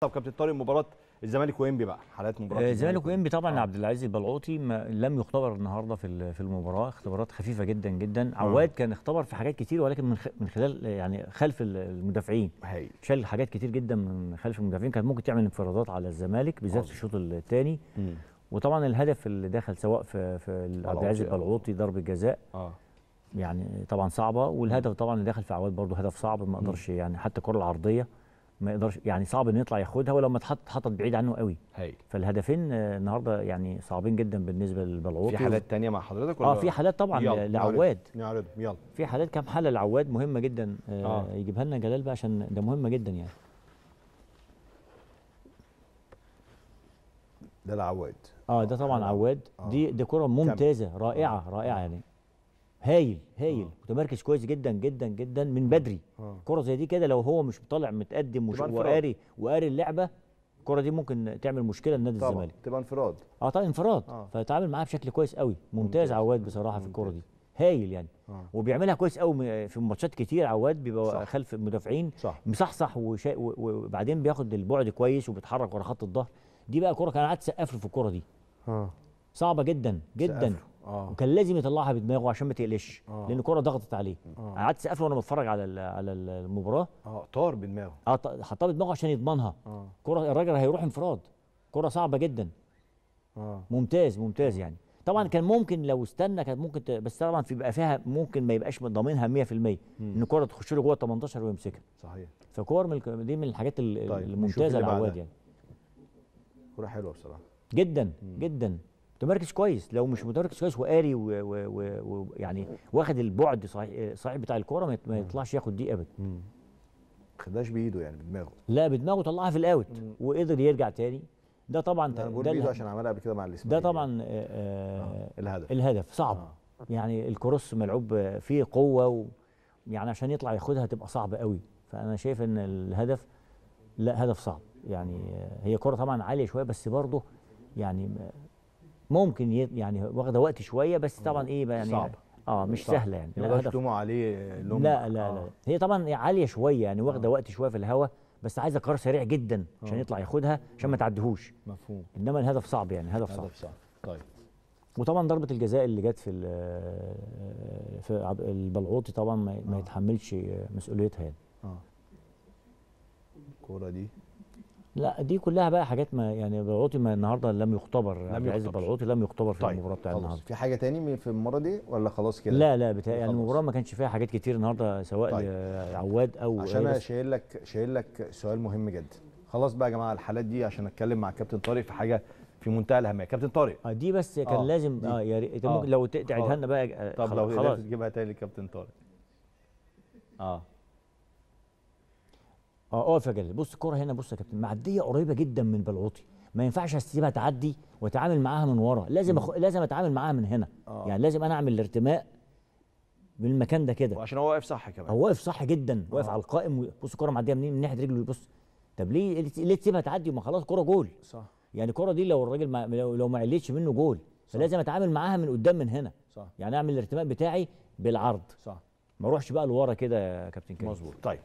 طب كابتن طارق مباراه الزمالك وانبي بقى حالات مباراه آه، الزمالك وانبي طبعا آه. عبد العزيز البلعوطي لم يختبر النهارده في في المباراه اختبارات خفيفه جدا جدا آه. عواد كان اختبر في حاجات كتير ولكن من من خلال يعني خلف المدافعين شال حاجات كتير جدا من خلف المدافعين كانت ممكن تعمل انفرادات على الزمالك بالذات في آه. الشوط الثاني وطبعا الهدف اللي دخل سواء في في عبد العزيز البلعوطي ضربه جزاء آه. يعني طبعا صعبه والهدف طبعا اللي دخل في عواد برضه هدف صعب ما اقدرش يعني حتى الكره العرضيه ما يقدرش يعني صعب انه يطلع ياخدها ولما اتحط اتحطت بعيد عنه قوي هي. فالهدفين آه، النهارده يعني صعبين جدا بالنسبه للبلعوطي في حالات و... مع حضرتك ولا اه في حالات طبعا يلا. لعواد نعرض يلا في حالات كام حاله لعواد مهمه جدا آه آه. يجيبها لنا جلال بقى عشان ده مهم جدا يعني ده العواد اه ده طبعا آه. عواد آه. دي دي كره ممتازه رائعه آه. رائعه يعني هايل هايل آه. متمركز كويس جدا جدا جدا من بدري آه. كره زي دي كده لو هو مش طالع متقدم مش وقاري وقاري اللعبه الكره دي ممكن تعمل مشكله لنادي الزمالك تبقى انفراد اه طبعا انفراد آه. فيتعامل معاها بشكل كويس قوي ممتاز, ممتاز. عواد بصراحه ممتاز. في الكره دي هايل يعني آه. وبيعملها كويس قوي في ماتشات كتير عواد بيبقى صح. خلف المدافعين صح. مصحصح وشا... وبعدين بياخد البعد كويس وبيتحرك ورا خط الظهر دي بقى كره كان قعدت سقف في الكره دي آه. صعبه جدا جدا سقفر. آه. وكان لازم يطلعها بدماغه عشان ما تقلش آه. لان الكره ضغطت عليه آه. قعدت سقف وانا بتفرج على على المباراه اه طار بدماغه اه حطها بدماغه عشان يضمنها آه. كره الراجل هيروح انفراد كره صعبه جدا آه. ممتاز ممتاز آه. يعني طبعا كان ممكن لو استنى كانت ممكن ت... بس طبعا في بقى فيها ممكن ما يبقاش ضامنها 100% ان الكره تخش له جوه 18 ويمسكها صحيح فكور من دي من الحاجات طيب. الممتازه لعواد يعني كره حلوه بصراحه جدا مم. جدا متمركز كويس لو مش متمركز كويس وقاري ويعني واخد البعد صحيح صحيح بتاع الكوره ما يطلعش ياخد دي ابدا خدهاش بايده يعني بدماغه لا بدماغه طلعها في الاوت وقدر يرجع تاني ده طبعا ده بقول بايده عشان عملها قبل كده مع الاسماعيلي ده طبعا آه،, آه آه الهدف الهدف صعب آه. يعني الكروس ملعوب فيه قوه و يعني عشان يطلع ياخدها تبقى صعبه قوي فانا شايف ان الهدف لا هدف صعب يعني هي كره طبعا عاليه شويه بس برضه يعني ممكن يعني واخده وقت شويه بس طبعا ايه بقى يعني صعب اه مش صح. سهله يعني لو تلوموا عليه لوم لا لا آه. لا هي طبعا عاليه شويه يعني واخده آه. وقت شويه في الهواء بس عايزه قرار سريع جدا عشان آه. يطلع ياخدها عشان ما آه. تعديهوش مفهوم انما الهدف صعب يعني الهدف صعب هدف صعب طيب وطبعا ضربه الجزاء اللي جت في في البلعوطي طبعا ما, آه. ما يتحملش مسؤوليتها يعني اه الكوره دي لا دي كلها بقى حاجات ما يعني بلعوطي ما النهارده لم يختبر لم يعني عايز بلعوطي لم يختبر في طيب. المباراه بتاع النهارده في حاجه تاني في المباراه دي ولا خلاص كده لا لا بتا... يعني المباراه ما كانش فيها حاجات كتير النهارده سواء طيب. عواد او عشان انا شايل لك شايل لك سؤال مهم جدا خلاص بقى يا جماعه الحالات دي عشان اتكلم مع كابتن طارق في حاجه في منتهى الاهميه كابتن طارق آه دي بس كان آه لازم اه يا ريت ممكن آه. لو تعيدها لنا بقى طب لو تجيبها تاني لكابتن طارق اه اه اقف يا جلال بص الكوره هنا بص يا كابتن معديه قريبه جدا من بلعوطي ما ينفعش اسيبها تعدي واتعامل معاها من ورا لازم أخ... لازم اتعامل معاها من هنا أوه. يعني لازم انا اعمل الارتماء بالمكان ده كده وعشان هو واقف صح كمان هو واقف صح جدا آه. واقف على القائم و... بص الكوره معديه منين من ناحيه رجله بص طب ليه ليه تسيبها تعدي وما خلاص كوره جول صح يعني الكوره دي لو الراجل ما... لو, لو ما عليتش منه جول فلازم اتعامل معاها من قدام من هنا صح يعني اعمل الارتماء بتاعي بالعرض صح ما اروحش بقى لورا كده يا كابتن كريم مظبوط طيب